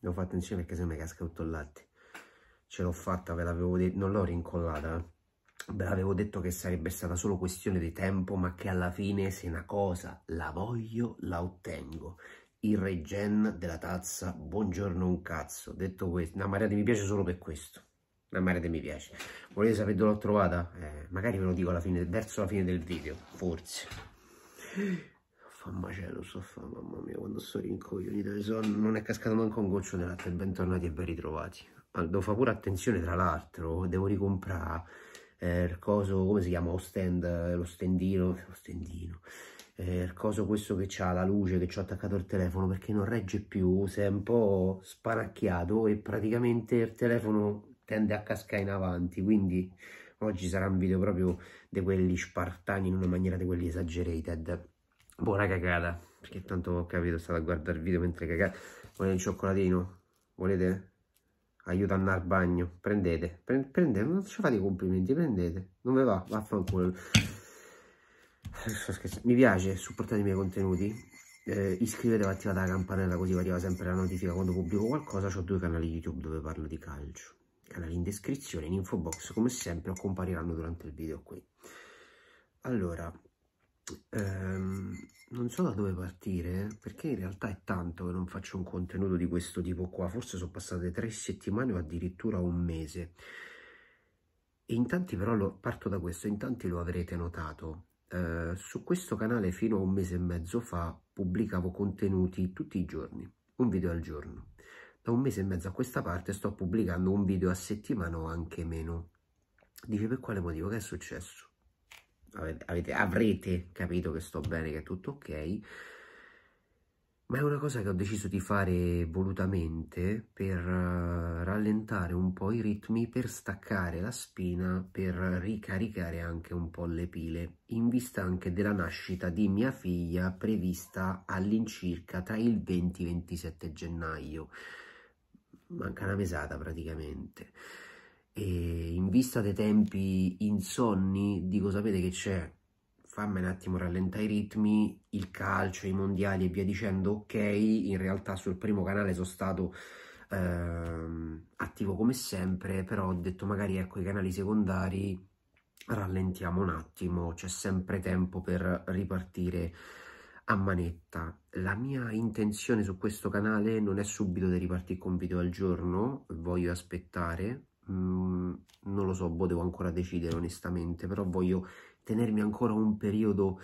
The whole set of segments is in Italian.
l'ho fare insieme perché se me casca tutto il latte ce l'ho fatta ve l'avevo detto non l'ho rincollata eh. ve l'avevo detto che sarebbe stata solo questione di tempo ma che alla fine se una cosa la voglio la ottengo il regen della tazza buongiorno un cazzo detto questo una mariate mi piace solo per questo una mariate mi piace volete sapere dove l'ho trovata? Eh, magari ve lo dico alla fine verso la fine del video forse fa un macello, so fa, mamma mia, quando sto rincoglionito, so, non è cascato neanche un goccio di latte, bentornati e ben ritrovati. Ah, devo fare pure attenzione, tra l'altro, devo ricomprare eh, il coso, come si chiama, lo stand, eh, lo stendino, lo stendino, eh, il coso questo che ha la luce, che ci ho attaccato al telefono, perché non regge più, si è un po' spanacchiato e praticamente il telefono tende a cascare in avanti, quindi oggi sarà un video proprio di quelli spartani in una maniera di quelli exaggerated buona cagata perché tanto ho capito state a guardare il video mentre cagate volete un cioccolatino? volete? aiuta a andare al bagno prendete Pre prendete non ci fate i complimenti prendete non ve va vaffanculo mi piace supportare i miei contenuti eh, iscrivetevi e attivate la campanella così vi arriva sempre la notifica quando pubblico qualcosa ho due canali youtube dove parlo di calcio canali in descrizione in info box come sempre o compariranno durante il video qui allora ehm, non so da dove partire perché in realtà è tanto che non faccio un contenuto di questo tipo qua forse sono passate tre settimane o addirittura un mese e in tanti però lo, parto da questo in tanti lo avrete notato eh, su questo canale fino a un mese e mezzo fa pubblicavo contenuti tutti i giorni un video al giorno da un mese e mezzo a questa parte sto pubblicando un video a settimana o anche meno dice per quale motivo che è successo avete, avete, avrete capito che sto bene, che è tutto ok, ma è una cosa che ho deciso di fare volutamente per eh, rallentare un po' i ritmi, per staccare la spina, per ricaricare anche un po' le pile, in vista anche della nascita di mia figlia prevista all'incirca tra il 20 e il 27 gennaio. Manca una mesata praticamente. E in vista dei tempi insonni, dico sapete che c'è, fammi un attimo rallentare i ritmi, il calcio, i mondiali e via dicendo, ok, in realtà sul primo canale sono stato ehm, attivo come sempre, però ho detto magari ecco i canali secondari rallentiamo un attimo, c'è sempre tempo per ripartire a manetta. La mia intenzione su questo canale non è subito di ripartire con video al giorno, voglio aspettare, mm, non lo so, boh, devo ancora decidere onestamente, però voglio tenermi ancora un periodo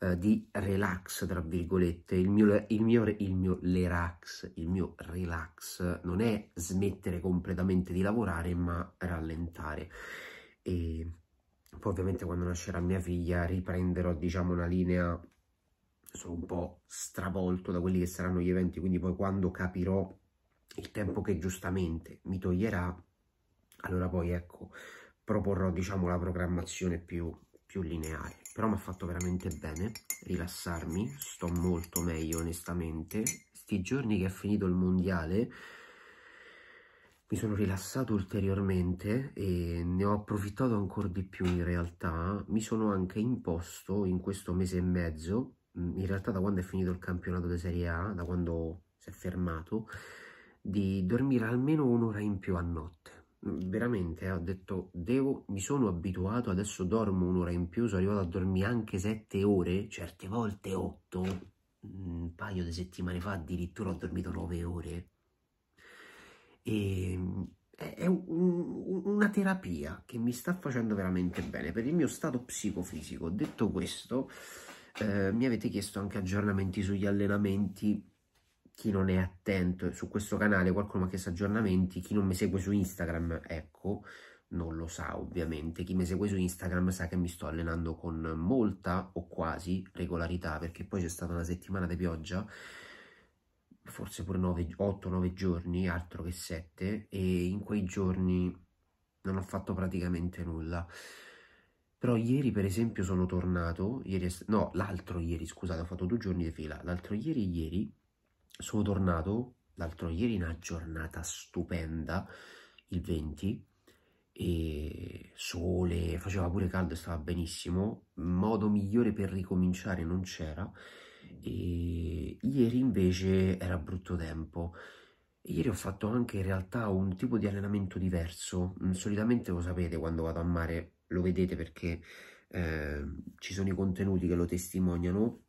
eh, di relax, tra virgolette. Il mio, il mio, il mio relax, il mio relax non è smettere completamente di lavorare, ma rallentare. E poi ovviamente quando nascerà mia figlia riprenderò, diciamo, una linea sono un po' stravolto da quelli che saranno gli eventi, quindi poi quando capirò il tempo che giustamente mi toglierà, allora poi ecco proporrò diciamo la programmazione più, più lineare però mi ha fatto veramente bene rilassarmi sto molto meglio onestamente questi giorni che è finito il mondiale mi sono rilassato ulteriormente e ne ho approfittato ancora di più in realtà mi sono anche imposto in questo mese e mezzo mm, in realtà da quando è finito il campionato di Serie A da quando si è fermato di dormire almeno un'ora in più a notte Mm, veramente eh, ho detto devo, mi sono abituato, adesso dormo un'ora in più, sono arrivato a dormire anche sette ore, certe volte otto, mm, un paio di settimane fa addirittura ho dormito nove ore. E ehm, è un, una terapia che mi sta facendo veramente bene per il mio stato psicofisico. Detto questo, eh, mi avete chiesto anche aggiornamenti sugli allenamenti chi non è attento su questo canale, qualcuno mi ha chiesto aggiornamenti, chi non mi segue su Instagram, ecco, non lo sa ovviamente, chi mi segue su Instagram sa che mi sto allenando con molta o quasi regolarità, perché poi c'è stata una settimana di pioggia, forse pure 8-9 giorni, altro che 7, e in quei giorni non ho fatto praticamente nulla. Però ieri, per esempio, sono tornato, ieri, no, l'altro ieri, scusate, ho fatto due giorni di fila, l'altro ieri e ieri sono tornato l'altro ieri in una giornata stupenda, il 20, e sole, faceva pure caldo e stava benissimo. Modo migliore per ricominciare non c'era. E ieri invece era brutto tempo. Ieri ho fatto anche in realtà un tipo di allenamento diverso. Mm, solitamente lo sapete quando vado a mare, lo vedete perché eh, ci sono i contenuti che lo testimoniano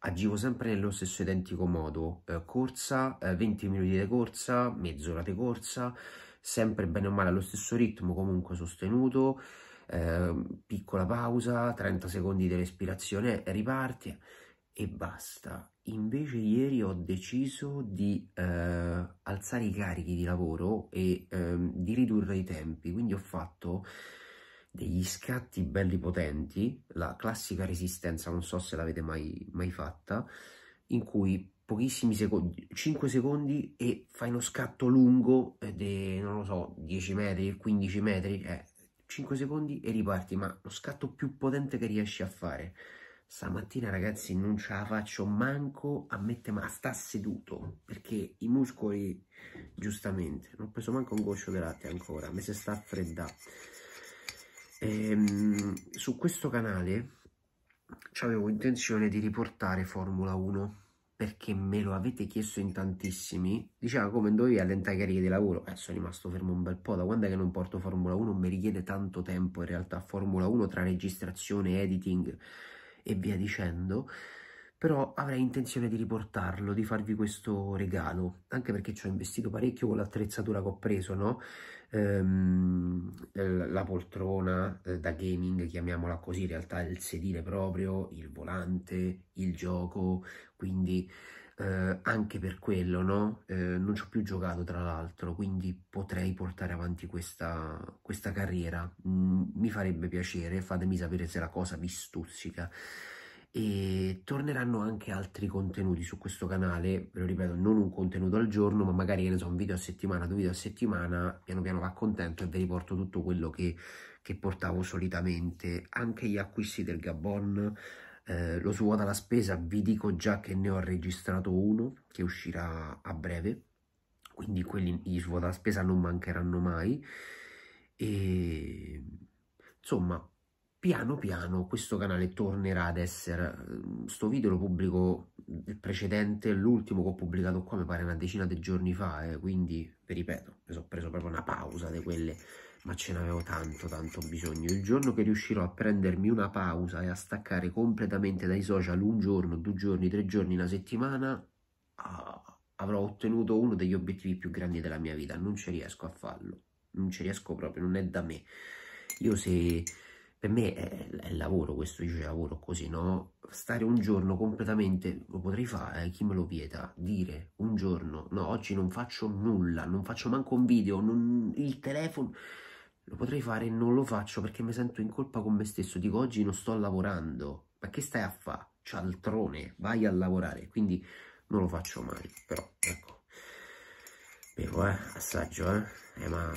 agivo sempre nello stesso identico modo, eh, corsa, eh, 20 minuti di corsa, mezz'ora di corsa, sempre bene o male allo stesso ritmo, comunque sostenuto, eh, piccola pausa, 30 secondi di respirazione, riparti e basta. Invece ieri ho deciso di eh, alzare i carichi di lavoro e ehm, di ridurre i tempi, quindi ho fatto degli scatti belli potenti, la classica resistenza, non so se l'avete mai, mai fatta, in cui pochissimi secondi, 5 secondi e fai uno scatto lungo di, non lo so, 10 metri, 15 metri, eh, 5 secondi e riparti, ma lo scatto più potente che riesci a fare. Stamattina ragazzi non ce la faccio manco a mettere, ma sta seduto, perché i muscoli, giustamente, non ho preso manco un goccio di latte ancora, mi si sta a freddare. Ehm, su questo canale avevo intenzione di riportare Formula 1 perché me lo avete chiesto in tantissimi. Diceva come andò via all'entacariche di lavoro. Eh, sono rimasto fermo un bel po'. Da quando è che non porto Formula 1? Mi richiede tanto tempo in realtà Formula 1 tra registrazione, editing e via dicendo però avrei intenzione di riportarlo, di farvi questo regalo, anche perché ci ho investito parecchio con l'attrezzatura che ho preso, no? Ehm, la poltrona eh, da gaming, chiamiamola così, in realtà il sedile proprio, il volante, il gioco, quindi eh, anche per quello, no? Eh, non ci ho più giocato tra l'altro, quindi potrei portare avanti questa, questa carriera, mm, mi farebbe piacere, fatemi sapere se la cosa vi stuzzica e torneranno anche altri contenuti su questo canale, ve lo ripeto, non un contenuto al giorno, ma magari ne so, un video a settimana, due video a settimana, piano piano va contento e vi riporto tutto quello che, che portavo solitamente, anche gli acquisti del Gabon, eh, lo svuota la spesa, vi dico già che ne ho registrato uno che uscirà a breve, quindi quelli gli svuota la spesa non mancheranno mai e insomma piano piano questo canale tornerà ad essere ehm, sto video lo pubblico il precedente l'ultimo che ho pubblicato qua mi pare una decina di giorni fa eh, quindi vi ripeto mi sono preso proprio una pausa di quelle ma ce n'avevo tanto tanto bisogno il giorno che riuscirò a prendermi una pausa e a staccare completamente dai social un giorno due giorni tre giorni una settimana ah, avrò ottenuto uno degli obiettivi più grandi della mia vita non ci riesco a farlo non ci riesco proprio non è da me io se per me è, è lavoro questo, io lavoro così, no? Stare un giorno completamente, lo potrei fare, eh, chi me lo vieta? Dire un giorno, no, oggi non faccio nulla, non faccio manco un video, non, il telefono, lo potrei fare e non lo faccio perché mi sento in colpa con me stesso, dico oggi non sto lavorando, ma che stai a fare? Cialtrone, vai a lavorare, quindi non lo faccio mai, però ecco, bevo eh, assaggio eh, eh ma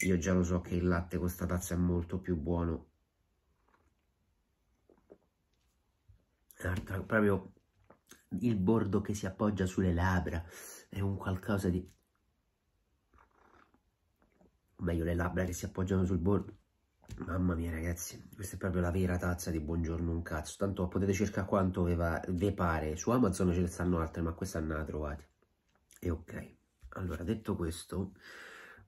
io già lo so che il latte con sta tazza è molto più buono proprio il bordo che si appoggia sulle labbra, è un qualcosa di... o meglio le labbra che si appoggiano sul bordo. Mamma mia ragazzi, questa è proprio la vera tazza di buongiorno un cazzo, tanto potete cercare quanto ve, pare, su Amazon ce ne stanno altre ma questa non la trovate. E ok, allora detto questo,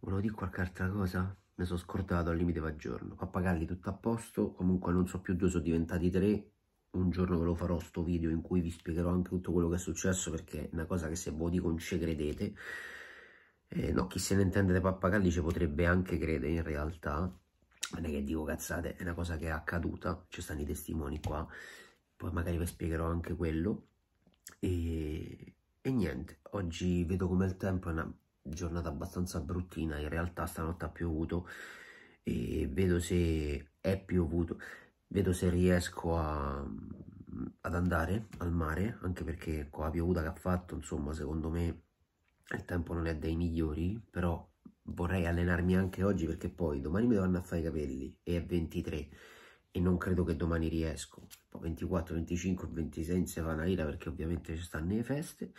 volevo dire qualche altra cosa? mi sono scordato al limite va giorno, pappagalli tutto a posto, comunque non so più due, sono diventati tre, un giorno ve lo farò sto video in cui vi spiegherò anche tutto quello che è successo perché è una cosa che se voi dico non ci credete eh, no, chi se ne intende dei pappagalli ci potrebbe anche credere in realtà non è che dico cazzate, è una cosa che è accaduta ci stanno i testimoni qua poi magari vi spiegherò anche quello e, e niente, oggi vedo come il tempo è una giornata abbastanza bruttina in realtà stanotte ha piovuto e vedo se è piovuto vedo se riesco a, ad andare al mare, anche perché con la piovuta che ha fatto, insomma, secondo me il tempo non è dei migliori, però vorrei allenarmi anche oggi perché poi domani mi dovranno a fare i capelli e è 23 e non credo che domani riesco. Poi 24, 25, 26 si fa perché ovviamente ci stanno le feste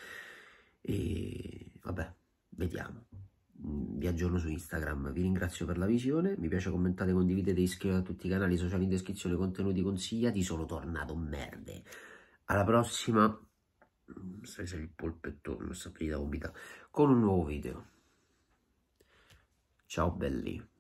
e vabbè, vediamo vi aggiorno su Instagram. Vi ringrazio per la visione, mi piace commentate, condividete, iscrivetevi a tutti i canali sociali in descrizione, contenuti consigliati, sono tornato merde. Alla prossima, stai se il polpettone, non saprei da vomita, con un nuovo video. Ciao belli.